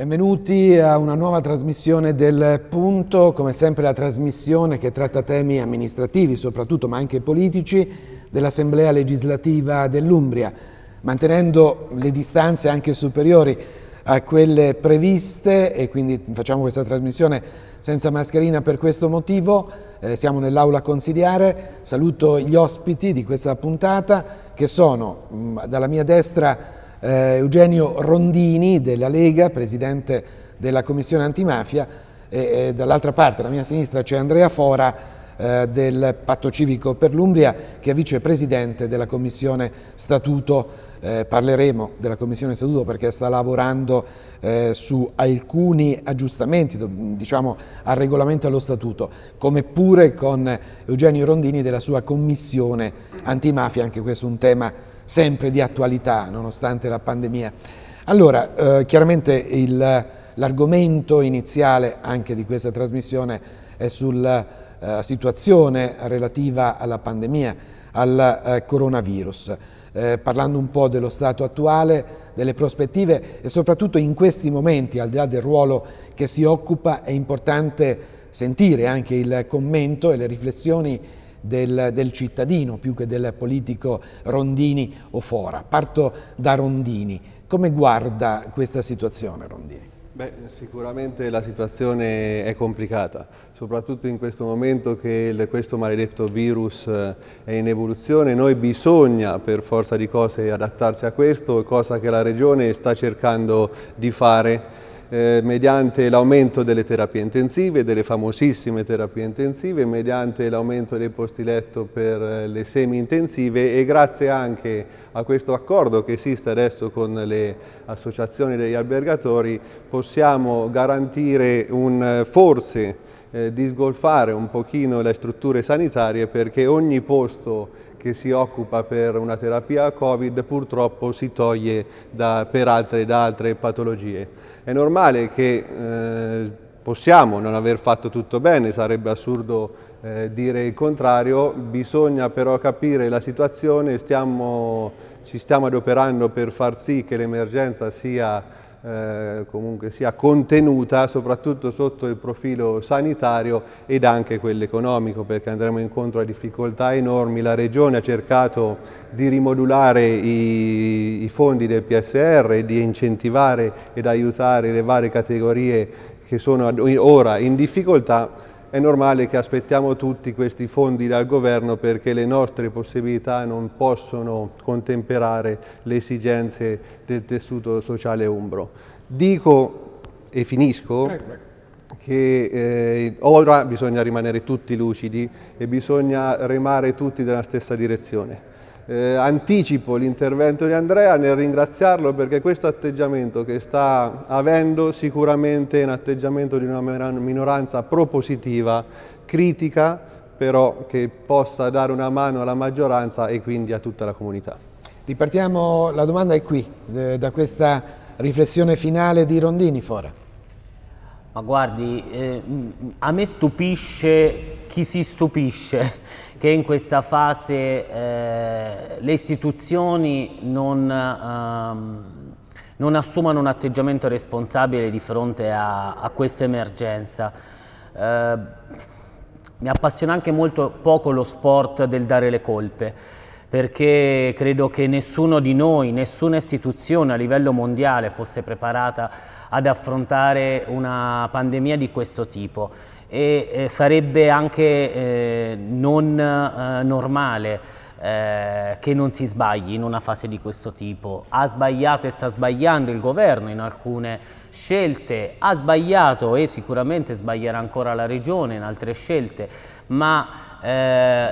Benvenuti a una nuova trasmissione del Punto, come sempre la trasmissione che tratta temi amministrativi soprattutto, ma anche politici, dell'Assemblea legislativa dell'Umbria, mantenendo le distanze anche superiori a quelle previste e quindi facciamo questa trasmissione senza mascherina per questo motivo. Eh, siamo nell'aula consigliare, saluto gli ospiti di questa puntata che sono mh, mm, dalla mia destra eh, Eugenio Rondini della Lega, presidente della commissione antimafia, e, e dall'altra parte, alla mia sinistra, c'è Andrea Fora eh, del Patto Civico per l'Umbria, che è vicepresidente della commissione statuto. Eh, parleremo della commissione statuto perché sta lavorando eh, su alcuni aggiustamenti diciamo, al regolamento e allo statuto, come pure con Eugenio Rondini della sua commissione antimafia, anche questo è un tema sempre di attualità nonostante la pandemia. Allora, eh, chiaramente l'argomento iniziale anche di questa trasmissione è sulla eh, situazione relativa alla pandemia, al eh, coronavirus, eh, parlando un po' dello stato attuale, delle prospettive e soprattutto in questi momenti, al di là del ruolo che si occupa, è importante sentire anche il commento e le riflessioni del, del, cittadino più che del politico Rondini o Fora. Parto da Rondini. Come guarda questa situazione Rondini? Beh, sicuramente la situazione è complicata, soprattutto in questo momento che il, questo maledetto virus eh, è in evoluzione. Noi bisogna per forza di cose adattarsi a questo, cosa che la Regione sta cercando di fare eh, mediante l'aumento delle terapie intensive, delle famosissime terapie intensive, mediante l'aumento dei posti letto per eh, le semi intensive e grazie anche a questo accordo che esiste adesso con le associazioni degli albergatori possiamo garantire un eh, forse eh, disgolfare un pochino le strutture sanitarie perché ogni posto che si occupa per una terapia Covid purtroppo si toglie da, per altre, da altre patologie. È normale che eh, possiamo non aver fatto tutto bene, sarebbe assurdo eh, dire il contrario, bisogna però capire la situazione, stiamo, ci stiamo adoperando per far sì che l'emergenza sia eh, comunque sia contenuta soprattutto sotto il profilo sanitario ed anche quello economico perché andremo incontro a difficoltà enormi. La Regione ha cercato di rimodulare i, i fondi del PSR, di incentivare ed aiutare le varie categorie che sono ora in difficoltà è normale che aspettiamo tutti questi fondi dal governo perché le nostre possibilità non possono contemperare le esigenze del tessuto sociale umbro. Dico e finisco che eh, ora bisogna rimanere tutti lucidi e bisogna remare tutti nella stessa direzione eh, anticipo l'intervento di Andrea nel ringraziarlo perché questo atteggiamento che sta avendo sicuramente è un atteggiamento di una minoranza propositiva, critica, però che possa dare una mano alla maggioranza e quindi a tutta la comunità. Ripartiamo, la domanda è qui, eh, da questa riflessione finale di Rondini Fora. Ma guardi, eh, a me stupisce chi si stupisce che in questa fase eh, le istituzioni non, ehm, non, assumano un atteggiamento responsabile di fronte a, a questa emergenza. Eh, mi appassiona anche molto poco lo sport del dare le colpe, perché credo che nessuno di noi, nessuna istituzione a livello mondiale fosse preparata ad affrontare una pandemia di questo tipo e sarebbe anche eh, non eh, normale eh, che non si sbagli in una fase di questo tipo. Ha sbagliato e sta sbagliando il governo in alcune scelte, ha sbagliato e sicuramente sbaglierà ancora la regione in altre scelte, ma eh,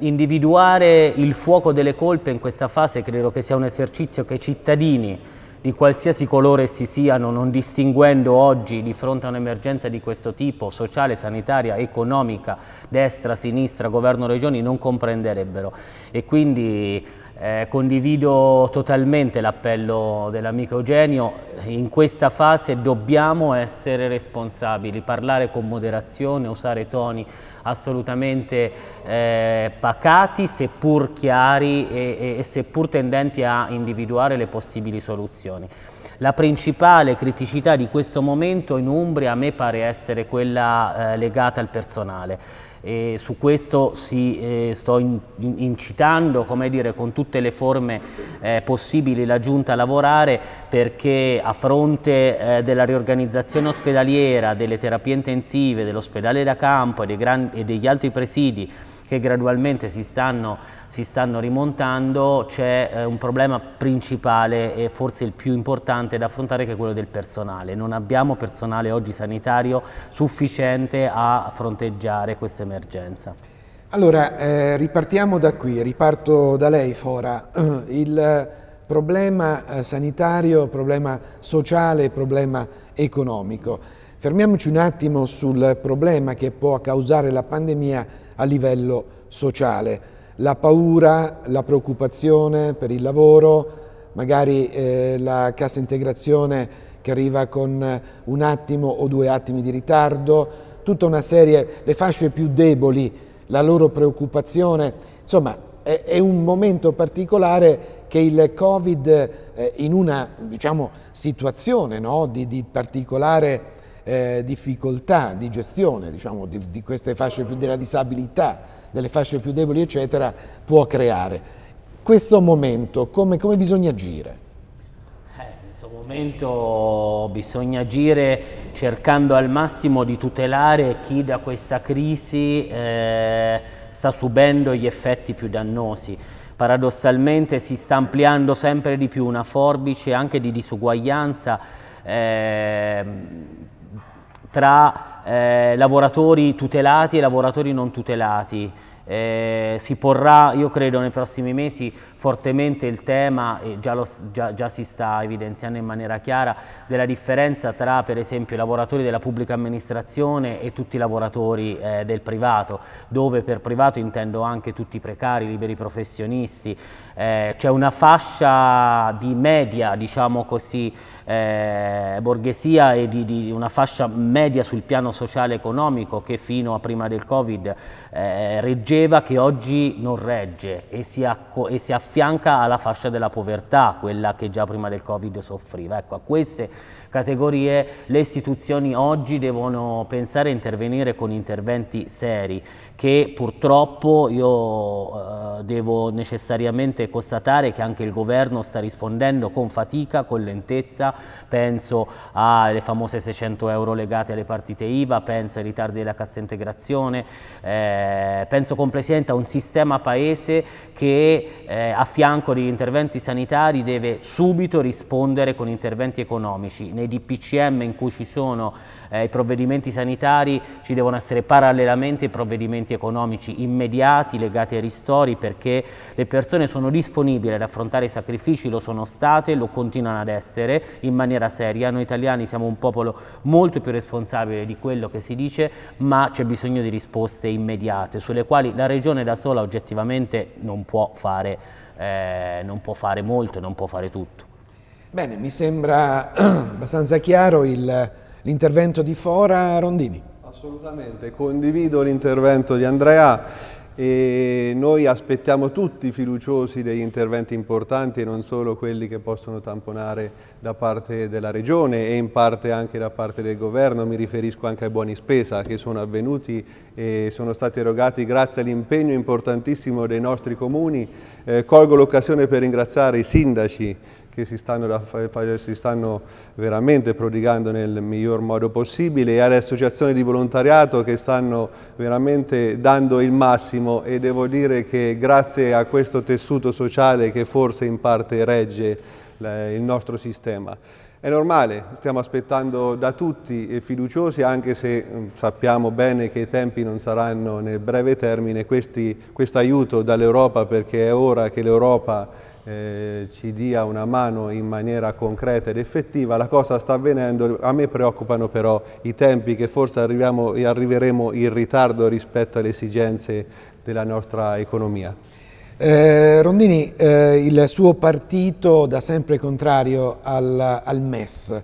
individuare il fuoco delle colpe in questa fase credo che sia un esercizio che i cittadini di qualsiasi colore si siano, non distinguendo oggi di fronte a un'emergenza di questo tipo, sociale, sanitaria, economica, destra, sinistra, governo regioni, non comprenderebbero. E quindi eh, condivido totalmente l'appello dell'amico Eugenio, in questa fase dobbiamo essere responsabili, parlare con moderazione, usare toni assolutamente eh, pacati, seppur chiari e, e, e seppur tendenti a individuare le possibili soluzioni. La principale criticità di questo momento in Umbria a me pare essere quella eh, legata al personale e su questo si, eh, sto in, incitando dire, con tutte le forme eh, possibili la Giunta a lavorare perché a fronte eh, della riorganizzazione ospedaliera, delle terapie intensive, dell'ospedale da campo e, gran, e degli altri presidi che gradualmente si stanno, si stanno rimontando, c'è eh, un problema principale e forse il più importante da affrontare che è quello del personale. Non abbiamo personale oggi sanitario sufficiente a fronteggiare questa emergenza. Allora, eh, ripartiamo da qui, riparto da lei Fora. Il problema eh, sanitario, problema sociale, problema economico. Fermiamoci un attimo sul problema che può causare la pandemia a livello sociale. La paura, la preoccupazione per il lavoro, magari eh, la cassa integrazione che arriva con un attimo o due attimi di ritardo, tutta una serie, le fasce più deboli, la loro preoccupazione, insomma è, è un momento particolare che il Covid eh, in una diciamo, situazione no, di, di particolare eh, difficoltà di gestione diciamo, di, di, queste fasce più della disabilità, delle fasce più deboli, eccetera, può creare. Questo momento, come, come bisogna agire? Eh, in questo momento bisogna agire cercando al massimo di tutelare chi da questa crisi eh, sta subendo gli effetti più dannosi. Paradossalmente si sta ampliando sempre di più una forbice anche di disuguaglianza eh, tra eh, lavoratori tutelati e lavoratori non tutelati. Eh, si porrà, io credo, nei prossimi mesi fortemente il tema, e già, lo, già, già, si sta evidenziando in maniera chiara, della differenza tra per esempio i lavoratori della pubblica amministrazione e tutti i lavoratori eh, del privato, dove per privato intendo anche tutti i precari, i liberi professionisti. Eh, C'è una fascia di media, diciamo così, eh, borghesia e di, di, una fascia media sul piano sociale economico che fino a prima del Covid eh, reggeva reggeva che oggi non regge e si, e si, affianca alla fascia della povertà, quella che già prima del Covid soffriva. Ecco, a queste categorie le istituzioni oggi devono pensare a intervenire con interventi seri che purtroppo io eh, devo necessariamente constatare che anche il governo sta rispondendo con fatica, con lentezza, penso alle famose 600 euro legate alle partite IVA, penso ai ritardi della cassa integrazione, eh, penso complessivamente a un sistema paese che eh, a fianco degli interventi sanitari deve subito rispondere con interventi economici. Nei DPCM in cui ci sono eh, i provvedimenti sanitari ci devono essere parallelamente i provvedimenti interventi economici immediati legati ai ristori perché le persone sono disponibili ad affrontare i sacrifici, lo sono state, lo continuano ad essere in maniera seria. Noi italiani siamo un popolo molto più responsabile di quello che si dice, ma c'è bisogno di risposte immediate sulle quali la Regione da sola oggettivamente non può fare, eh, non può fare molto, non può fare tutto. Bene, mi sembra abbastanza chiaro l'intervento di Fora Rondini. Assolutamente, condivido l'intervento di Andrea e noi aspettiamo tutti fiduciosi degli interventi importanti e non solo quelli che possono tamponare da parte della Regione e in parte anche da parte del Governo, mi riferisco anche ai buoni spesa che sono avvenuti e sono stati erogati grazie all'impegno importantissimo dei nostri comuni. Eh, colgo l'occasione per ringraziare i sindaci che si stanno, si stanno, veramente prodigando nel miglior modo possibile e alle associazioni di volontariato che stanno veramente dando il massimo e devo dire che grazie a questo tessuto sociale che forse in parte regge il nostro sistema. È normale, stiamo aspettando da tutti e fiduciosi, anche se mm, sappiamo bene che i tempi non saranno nel breve termine, questo aiuto dall'Europa perché è ora che l'Europa eh, ci dia una mano in maniera concreta ed effettiva, la cosa sta avvenendo, a me preoccupano però i tempi che forse arriviamo, arriveremo in ritardo rispetto alle esigenze della nostra economia. Eh, Rondini, eh, il suo partito da sempre contrario al, al MES,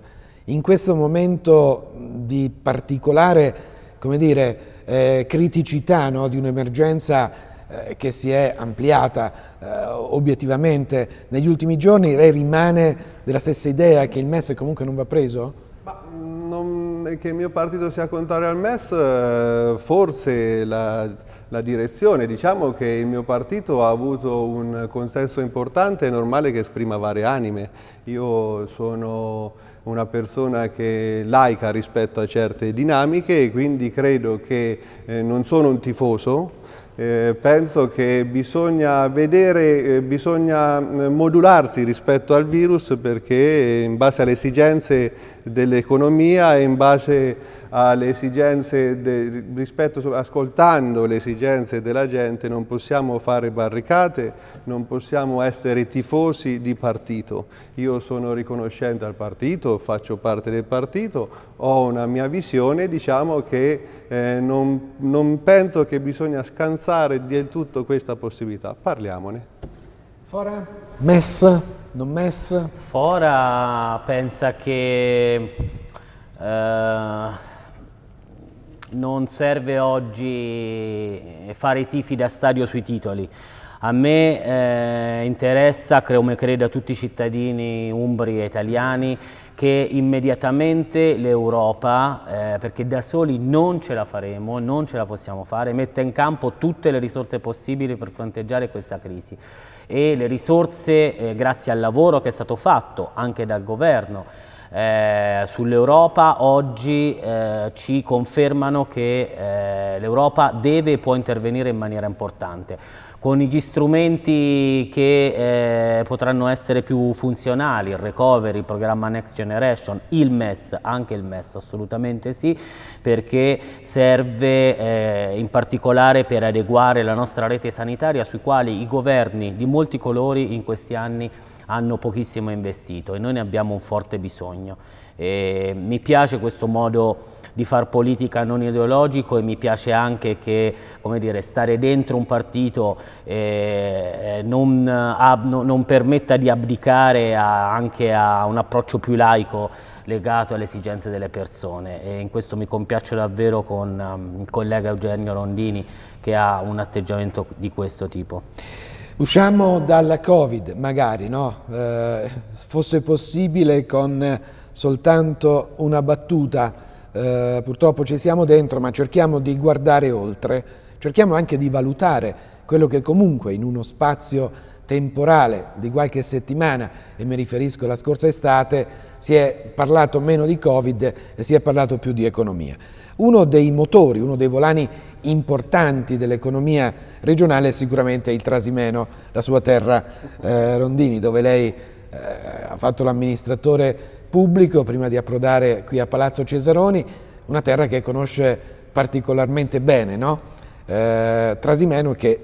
in questo momento di particolare dire, eh, criticità no, di un'emergenza eh, che si è ampliata eh, obiettivamente negli ultimi giorni, lei rimane della stessa idea che il MES comunque non va preso? Ma, mm, non, che il mio partito sia contrario al MES, eh, forse la, la direzione. Diciamo che il mio partito ha avuto un consenso importante, è normale che esprima varie anime. Io sono una persona che laica rispetto a certe dinamiche e quindi credo che eh, non sono un tifoso, eh, penso che bisogna vedere, eh, bisogna eh, modularsi rispetto al virus perché in base alle esigenze dell'economia e in base alle esigenze, de, rispetto, ascoltando le esigenze della gente, non possiamo fare barricate, non possiamo essere tifosi di partito. Io sono riconoscente al partito, faccio parte del partito, ho una mia visione, diciamo che eh, non, non penso che bisogna scansare del tutto questa possibilità. Parliamone. Fora? Mess? Non mess? Fora pensa che... Uh, non serve oggi eh, fare i tifi da stadio sui titoli. A me eh, interessa, come credo a tutti i cittadini umbri e italiani, che immediatamente l'Europa, eh, perché da soli non ce la faremo, non ce la possiamo fare, metta in campo tutte le risorse possibili per fronteggiare questa crisi. E le risorse, eh, grazie al lavoro che è stato fatto anche dal governo, eh, Sull'Europa oggi eh, ci confermano che eh, l'Europa deve e può intervenire in maniera importante con gli strumenti che eh, potranno essere più funzionali, il recovery, il programma Next Generation, il MES, anche il MES assolutamente sì, perché serve eh, in particolare per adeguare la nostra rete sanitaria sui quali i governi di molti colori in questi anni hanno pochissimo investito e noi ne abbiamo un forte bisogno. E mi piace questo modo di far politica non ideologico e mi piace anche che come dire, stare dentro un partito eh, eh, non, ab, no, non, permetta di abdicare a, anche a un approccio più laico legato alle esigenze delle persone e in questo mi compiaccio davvero con um, il collega Eugenio Rondini che ha un atteggiamento di questo tipo. Usciamo dalla Covid, magari, no? Eh, fosse possibile con soltanto una battuta, eh, purtroppo ci siamo dentro, ma cerchiamo di guardare oltre, cerchiamo anche di valutare quello che comunque in uno spazio temporale di qualche settimana, e mi riferisco alla scorsa estate, si è parlato meno di Covid e si è parlato più di economia. Uno dei motori, uno dei volani importanti dell'economia regionale è sicuramente il Trasimeno, la sua terra eh, Rondini, dove lei eh, ha fatto l'amministratore pubblico prima di approdare qui a Palazzo Cesaroni, una terra che conosce particolarmente bene, no? eh, Trasimeno che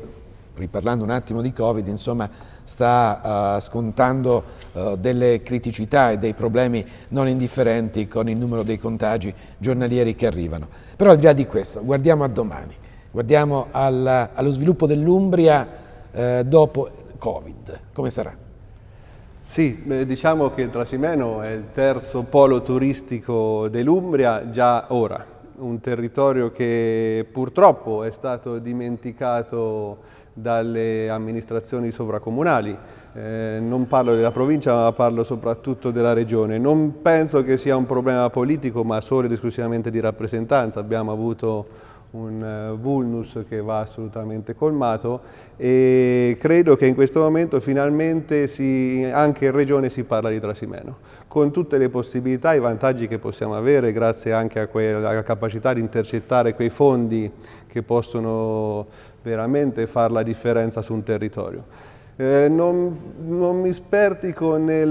riparlando un attimo di Covid, insomma, sta uh, scontando uh, delle criticità e dei problemi non indifferenti con il numero dei contagi giornalieri che arrivano. Però al di là di questo, guardiamo a domani, guardiamo al, allo sviluppo dell'Umbria uh, dopo Covid. Come sarà? Sì, diciamo che Tracimeno è il terzo polo turistico dell'Umbria già ora un territorio che purtroppo è stato dimenticato dalle amministrazioni sovracomunali. Eh, non parlo della provincia ma parlo soprattutto della regione. Non penso che sia un problema politico ma solo ed esclusivamente di rappresentanza. Abbiamo avuto un eh, vulnus che va assolutamente colmato e credo che in questo momento finalmente si, anche in regione si parla di Trasimeno, con tutte le possibilità e i vantaggi che possiamo avere grazie anche a quella capacità di intercettare quei fondi che possono veramente fare la differenza su un territorio. Eh, non, non, mi spertico mm, nel,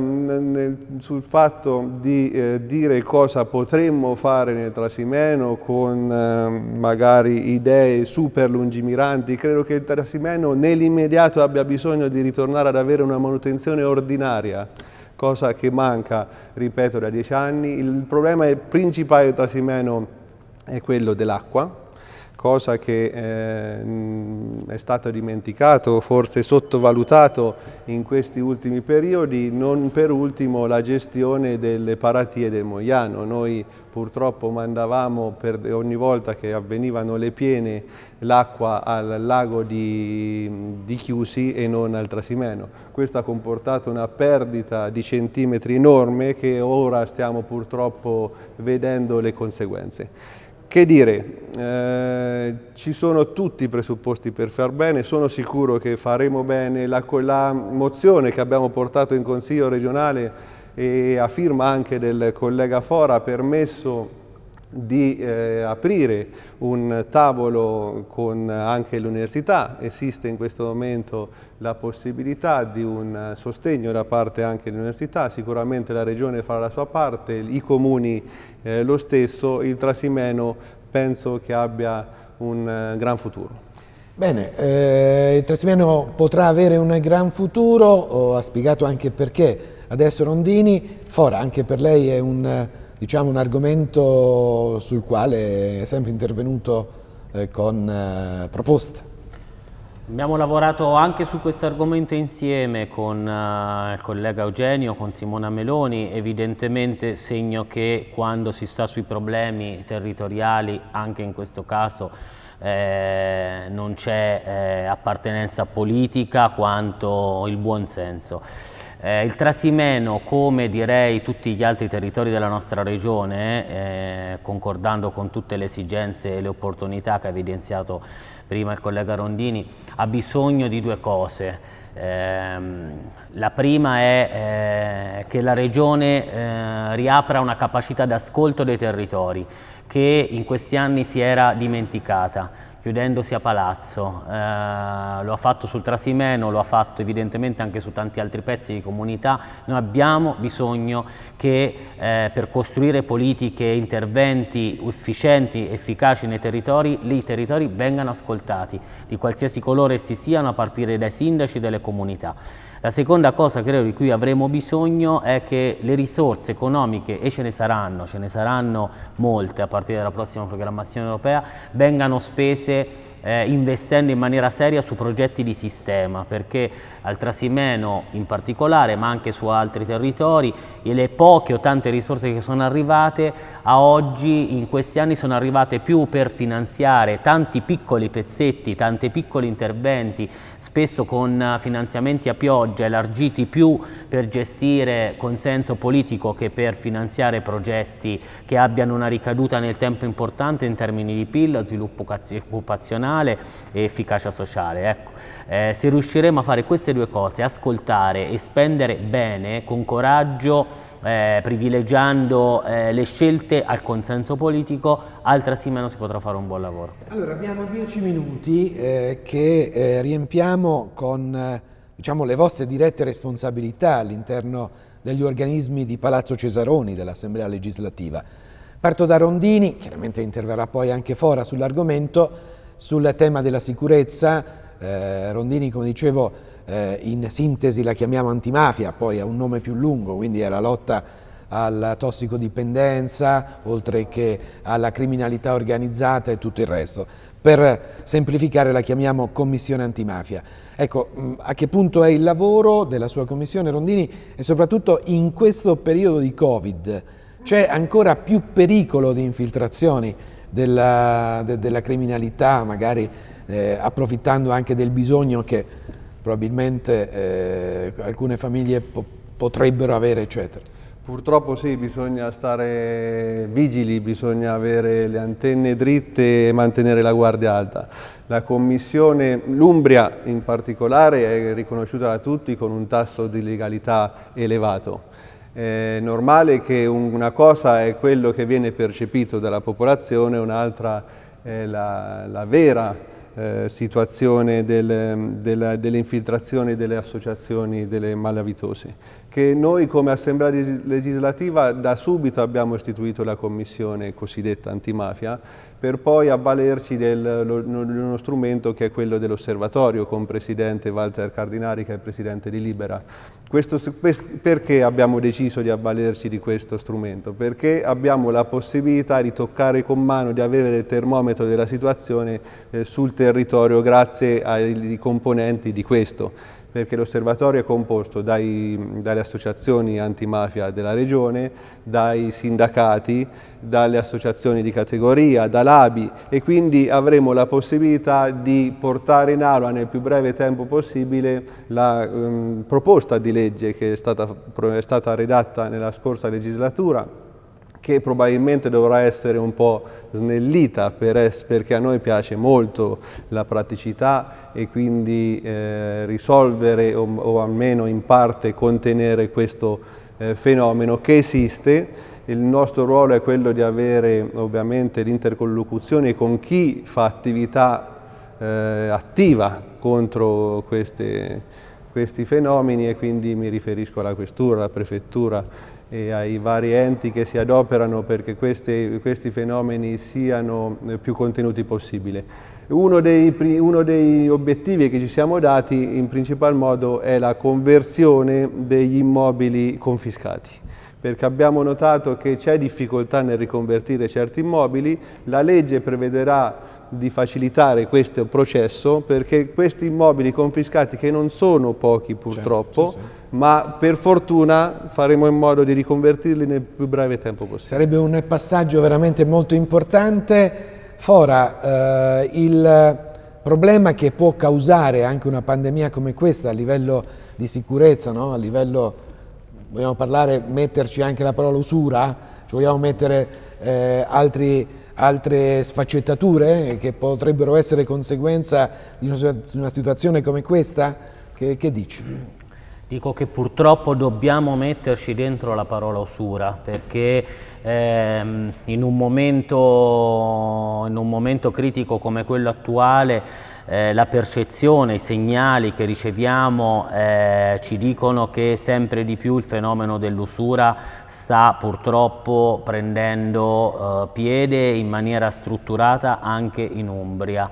nel, sul fatto di eh, dire cosa potremmo fare nel Trasimeno con eh, magari idee super lungimiranti. Credo che il Trasimeno nell'immediato abbia bisogno di ritornare ad avere una manutenzione ordinaria cosa che manca, ripeto, da dieci anni. Il problema principale del Trasimeno è quello dell'acqua, cosa che eh, è stato dimenticato, forse sottovalutato in questi ultimi periodi, non per ultimo la gestione delle paratie del Moiano. Noi purtroppo mandavamo per ogni volta che avvenivano le piene l'acqua al lago di, di, Chiusi e non al Trasimeno. Questo ha comportato una perdita di centimetri enorme che ora stiamo purtroppo vedendo le conseguenze. Che dire, eh, ci sono tutti i presupposti per far bene, sono sicuro che faremo bene. La, la mozione che abbiamo portato in Consiglio regionale e a firma anche del collega Fora ha permesso di eh, aprire un tavolo con anche l'università. Esiste in questo momento la possibilità di un sostegno da parte anche dell'università, sicuramente la Regione farà la sua parte, i comuni eh, lo stesso, il Trasimeno penso che abbia un eh, gran futuro. Bene, eh, il Trasimeno potrà avere un gran futuro, oh, ha spiegato anche perché adesso Rondini, Fora anche per lei è un diciamo, un argomento sul quale è sempre intervenuto eh, con eh, proposte. Abbiamo lavorato anche su questo argomento insieme con uh, il collega Eugenio, con Simona Meloni, evidentemente segno che quando si sta sui problemi territoriali, anche in questo caso, eh, non c'è eh, appartenenza politica quanto il buonsenso. Eh, il Trasimeno, come direi tutti gli altri territori della nostra regione, eh, concordando con tutte le esigenze e le opportunità che ha evidenziato prima il collega Rondini, ha bisogno di due cose. Ehm, la prima è eh, che la regione eh, riapra una capacità d'ascolto dei territori che in questi anni si era dimenticata chiudendosi a Palazzo, eh, lo ha fatto sul Trasimeno, lo ha fatto evidentemente anche su tanti altri pezzi di comunità, noi abbiamo bisogno che eh, per costruire politiche, e interventi efficienti, efficaci nei territori, lì i territori vengano ascoltati, di qualsiasi colore essi siano, a partire dai sindaci e dalle comunità. La seconda cosa credo di cui avremo bisogno è che le risorse economiche, e ce ne saranno, ce ne saranno molte a partire dalla prossima programmazione europea, vengano spese eh, investendo in maniera seria su progetti di sistema, perché al Trasimeno in particolare, ma anche su altri territori, le poche o tante risorse che sono arrivate a oggi, in questi anni, sono arrivate più per finanziare tanti piccoli pezzetti, tanti piccoli interventi, spesso con finanziamenti a pioggia, elargiti più per gestire consenso politico che per finanziare progetti che abbiano una ricaduta nel tempo importante in termini di PIL, sviluppo occupazionale, funzionale e efficacia sociale. Ecco, eh, se riusciremo a fare queste due cose, ascoltare e spendere bene, con coraggio, eh, privilegiando eh, le scelte al consenso politico, altresì meno si potrà fare un buon lavoro. Allora, abbiamo dieci minuti eh, che eh, riempiamo con eh, diciamo, le vostre dirette responsabilità all'interno degli organismi di Palazzo Cesaroni, dell'Assemblea legislativa. Parto da Rondini, chiaramente interverrà poi anche Fora sull'argomento, sul tema della sicurezza, eh, Rondini, come dicevo, eh, in sintesi la chiamiamo antimafia, poi ha un nome più lungo, quindi è la lotta alla tossicodipendenza, oltre che alla criminalità organizzata e tutto il resto. Per semplificare la chiamiamo Commissione Antimafia. Ecco, mm, a che punto è il lavoro della sua Commissione Rondini e soprattutto in questo periodo di Covid c'è ancora più pericolo di infiltrazioni della, de, della criminalità, magari eh, approfittando anche del bisogno che probabilmente eh, alcune famiglie po potrebbero avere, eccetera. Purtroppo sì, bisogna stare vigili, bisogna avere le antenne dritte e mantenere la guardia alta. La Commissione, l'Umbria in particolare, è riconosciuta da tutti con un tasso di legalità elevato è normale che una cosa è quello che viene percepito dalla popolazione, un'altra è la, la vera eh, situazione del, mm, della, delle infiltrazioni delle associazioni delle malavitose, che noi come Assemblea legislativa da subito abbiamo istituito la commissione cosiddetta antimafia, per poi avvalerci di uno strumento che è quello dell'osservatorio con presidente Walter Cardinari che è il presidente di Libera. Questo, perché abbiamo deciso di avvalerci di questo strumento? Perché abbiamo la possibilità di toccare con mano, di avere il termometro della situazione eh, sul territorio grazie ai componenti di questo, perché l'osservatorio è composto dai, dalle associazioni antimafia della regione, dai sindacati, dalle associazioni di categoria, dall'ABI e quindi avremo la possibilità di portare in aula nel più breve tempo possibile la um, proposta di legge che è stata, è stata redatta nella scorsa legislatura che probabilmente dovrà essere un po' snellita per perché a noi piace molto la praticità e quindi eh, risolvere o, o, almeno in parte contenere questo eh, fenomeno che esiste. Il nostro ruolo è quello di avere ovviamente l'intercollocuzione con chi fa attività eh, attiva contro queste, questi fenomeni e quindi mi riferisco alla questura, alla prefettura e ai vari enti che si adoperano perché questi, questi fenomeni siano eh, più contenuti possibile. Uno dei, uno dei, obiettivi che ci siamo dati in principal modo è la conversione degli immobili confiscati perché abbiamo notato che c'è difficoltà nel riconvertire certi immobili, la legge prevederà di facilitare questo processo perché questi immobili confiscati, che non sono pochi certo, purtroppo, certo, sì, sì. ma per fortuna faremo in modo di riconvertirli nel più breve tempo possibile. Sarebbe un passaggio veramente molto importante. Fora, eh, il problema che può causare anche una pandemia come questa a livello di sicurezza, no? a livello, vogliamo parlare, metterci anche la parola usura, ci vogliamo mettere eh, altri altre sfaccettature che potrebbero essere conseguenza di una situazione come questa? Che, che dici? Dico che purtroppo dobbiamo metterci dentro la parola usura perché ehm, in, un momento, in un momento critico come quello attuale eh, la percezione, i segnali che riceviamo eh, ci dicono che sempre di più il fenomeno dell'usura sta purtroppo prendendo eh, piede in maniera strutturata anche in Umbria.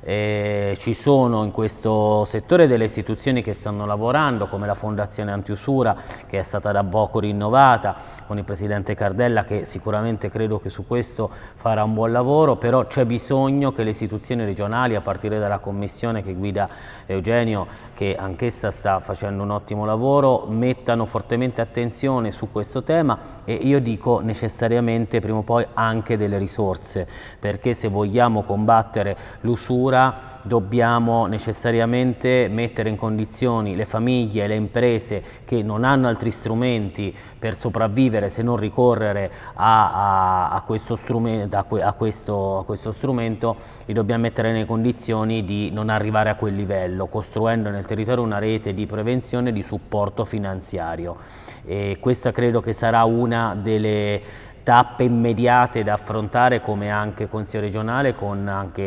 Eh, ci sono in questo settore delle istituzioni che stanno lavorando, come la Fondazione Antiusura, che è stata da poco rinnovata, con il Presidente Cardella, che sicuramente credo che su questo farà un buon lavoro, però c'è bisogno che le istituzioni regionali, a partire dalla Commissione che guida Eugenio, che anch'essa sta facendo un ottimo lavoro, mettano fortemente attenzione su questo tema e io dico necessariamente prima o poi anche delle risorse, perché se vogliamo combattere l'usura chiusura dobbiamo necessariamente mettere in condizioni le famiglie e le imprese che non hanno altri strumenti per sopravvivere se non ricorrere a, a, a, questo, strumento, a questo, questo, strumento, li dobbiamo mettere nelle condizioni di non arrivare a quel livello, costruendo nel territorio una rete di prevenzione e di supporto finanziario. E questa credo che sarà una delle tappe immediate da affrontare come anche Consiglio regionale con anche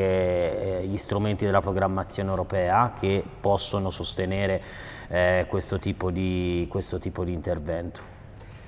eh, gli strumenti della programmazione europea che possono sostenere eh, questo, tipo di, questo tipo di intervento.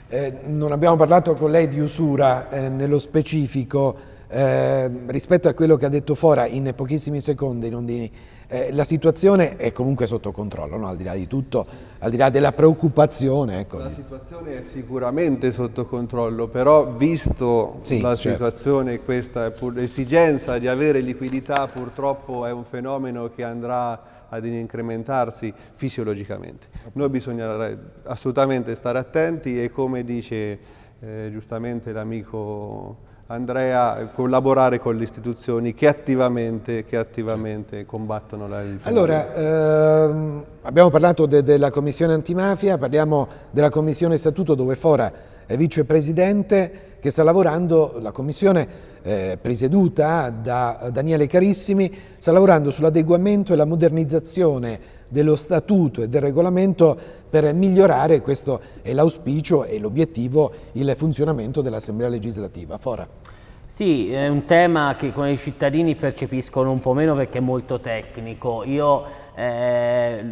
Eh, non abbiamo parlato con lei di usura eh, nello specifico, eh, rispetto a quello che ha detto Fora in pochissimi secondi, Londini, eh, la situazione è comunque sotto controllo, no? al di là di tutto, al di là della preoccupazione. Ecco. La situazione è sicuramente sotto controllo, però visto sì, la certo. situazione, questa esigenza di avere liquidità purtroppo è un fenomeno che andrà ad incrementarsi fisiologicamente. Noi bisogna assolutamente stare attenti e come dice eh, giustamente l'amico Andrea a eh, collaborare con le istituzioni che attivamente, che attivamente combattono la il Allora, ehm, abbiamo parlato de della Commissione Antimafia, parliamo della Commissione Statuto dove Fora è vicepresidente che sta lavorando, la Commissione eh, presieduta da Daniele Carissimi, sta lavorando sull'adeguamento e la modernizzazione dello statuto e del regolamento per migliorare, questo è l'auspicio e l'obiettivo, il funzionamento dell'Assemblea legislativa. Fora. Sì, è un tema che i cittadini percepiscono un po' meno perché è molto tecnico. Io eh,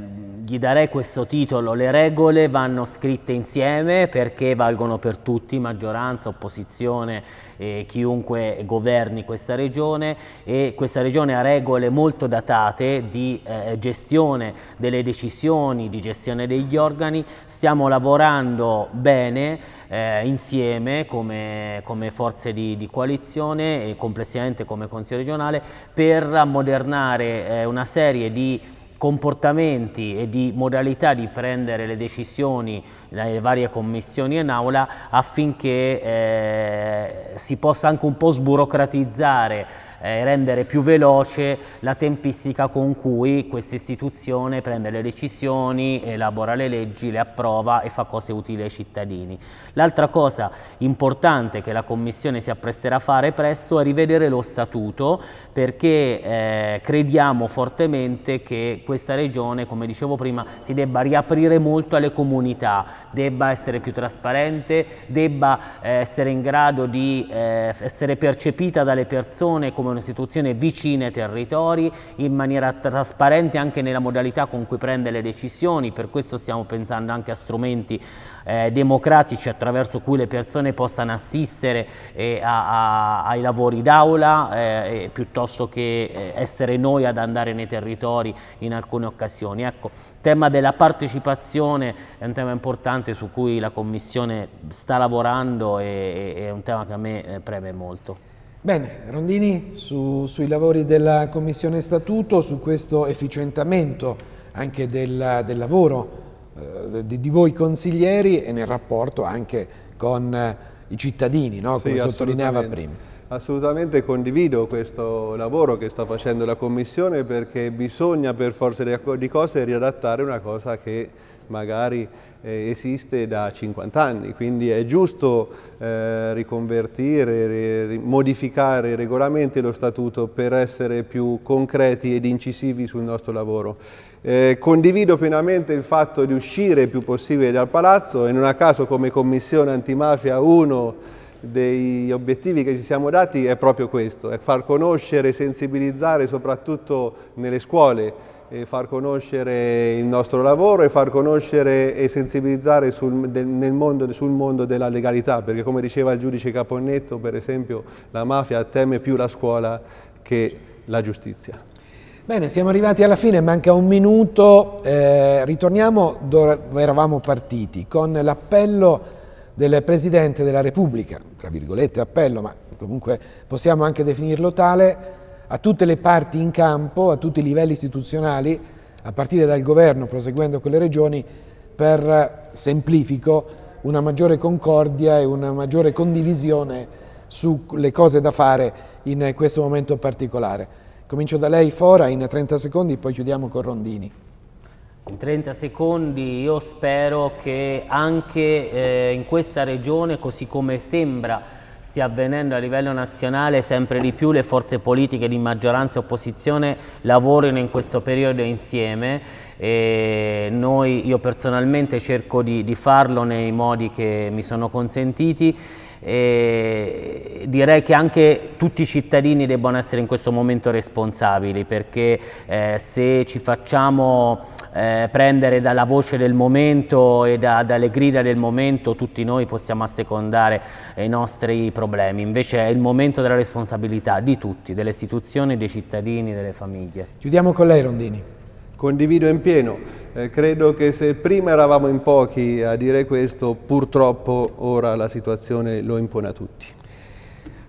gli darei questo titolo, le regole vanno scritte insieme perché valgono per tutti, maggioranza, opposizione, eh, chiunque governi questa regione e questa regione ha regole molto datate di eh, gestione delle decisioni, di gestione degli organi, stiamo lavorando bene eh, insieme come, come forze di, di, coalizione e complessivamente come Consiglio regionale per ammodernare eh, una serie di comportamenti e di modalità di prendere le decisioni nelle varie commissioni in aula affinché eh, si possa anche un po' sburocratizzare eh, rendere più veloce la tempistica con cui questa istituzione prende le decisioni, elabora le leggi, le approva e fa cose utili ai cittadini. L'altra cosa importante che la Commissione si appresterà a fare presto è rivedere lo statuto perché eh, crediamo fortemente che questa regione, come dicevo prima, si debba riaprire molto alle comunità, debba essere più trasparente, debba eh, essere in grado di eh, essere percepita dalle persone come un'istituzione vicina ai territori, in maniera trasparente anche nella modalità con cui prende le decisioni, per questo stiamo pensando anche a strumenti eh, democratici attraverso cui le persone possano assistere eh, a, a, ai lavori d'aula eh, piuttosto che eh, essere noi ad andare nei territori in alcune occasioni. Ecco, il tema della partecipazione è un tema importante su cui la Commissione sta lavorando e, e è un tema che a me eh, preme molto. Bene, Rondini, su, sui lavori della Commissione Statuto, su questo efficientamento anche del, del lavoro eh, di, di, voi consiglieri e nel rapporto anche con eh, i cittadini, no? come sì, sottolineava prima. Assolutamente condivido questo lavoro che sta facendo la Commissione perché bisogna per forza di cose riadattare una cosa che magari eh, esiste da 50 anni, quindi è giusto eh, riconvertire, modificare i regolamenti e lo statuto per essere più concreti ed incisivi sul nostro lavoro. Eh, condivido pienamente il fatto di uscire il più possibile dal palazzo e non a caso come Commissione Antimafia uno degli obiettivi che ci siamo dati è proprio questo, è far conoscere, sensibilizzare soprattutto nelle scuole, far conoscere il nostro lavoro e far conoscere e sensibilizzare sul, del, mondo, sul mondo della legalità, perché come diceva il giudice Caponnetto, per esempio, la mafia teme più la scuola che la giustizia. Bene, siamo arrivati alla fine, manca un minuto, eh, ritorniamo dove eravamo partiti con l'appello del Presidente della Repubblica, tra virgolette appello, ma comunque possiamo anche definirlo tale, a tutte le parti in campo, a tutti i livelli istituzionali, a partire dal governo, proseguendo con le regioni, per, eh, semplifico, una maggiore concordia e una maggiore condivisione sulle cose da fare in questo momento particolare. Comincio da lei, Fora, in 30 secondi, poi chiudiamo con Rondini. In 30 secondi io spero che anche eh, in questa regione, così come sembra stia avvenendo a livello nazionale, sempre di più le forze politiche di maggioranza e opposizione lavorino in questo periodo insieme e noi, io personalmente cerco di, di farlo nei modi che mi sono consentiti e direi che anche tutti i cittadini debbano essere in questo momento responsabili perché eh, se ci facciamo eh, prendere dalla voce del momento e da, dalle grida del momento tutti noi possiamo assecondare eh, i nostri problemi invece è il momento della responsabilità di tutti, delle istituzioni, dei cittadini, delle famiglie. Chiudiamo con lei Rondini. Condivido in pieno. Eh, credo che se prima eravamo in pochi a dire questo, purtroppo ora la situazione lo impone a tutti.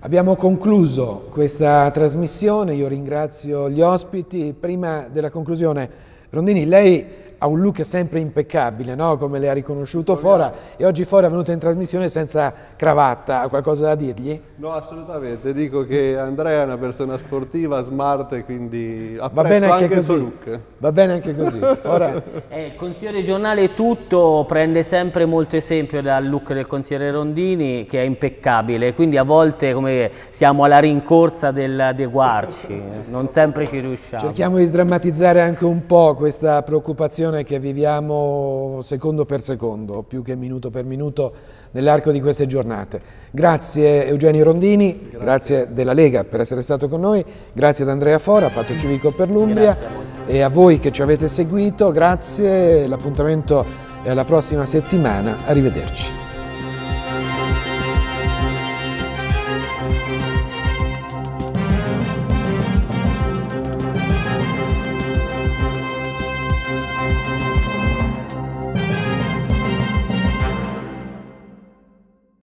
Abbiamo concluso questa trasmissione, io ringrazio gli ospiti. Prima della conclusione, Rondini, lei ha un look sempre impeccabile, no? come le ha riconosciuto Fora, e oggi Fora è venuto in trasmissione senza cravatta, ha qualcosa da dirgli? No, assolutamente, dico che Andrea è una persona sportiva, smart, quindi apprezzo anche, anche il suo look. Va bene anche così. eh, il consigliere giornale tutto prende sempre molto esempio dal look del consigliere Rondini, che è impeccabile, quindi a volte come siamo alla rincorsa del adeguarci, non sempre ci riusciamo. Cerchiamo di sdrammatizzare anche un po' questa preoccupazione situazione che viviamo secondo per secondo, più che minuto per minuto, nell'arco di queste giornate. Grazie Eugenio Rondini, grazie. grazie. della Lega per essere stato con noi, grazie ad Andrea Fora, Patto Civico per l'Umbria e a voi che ci avete seguito, grazie, l'appuntamento è alla prossima settimana, arrivederci.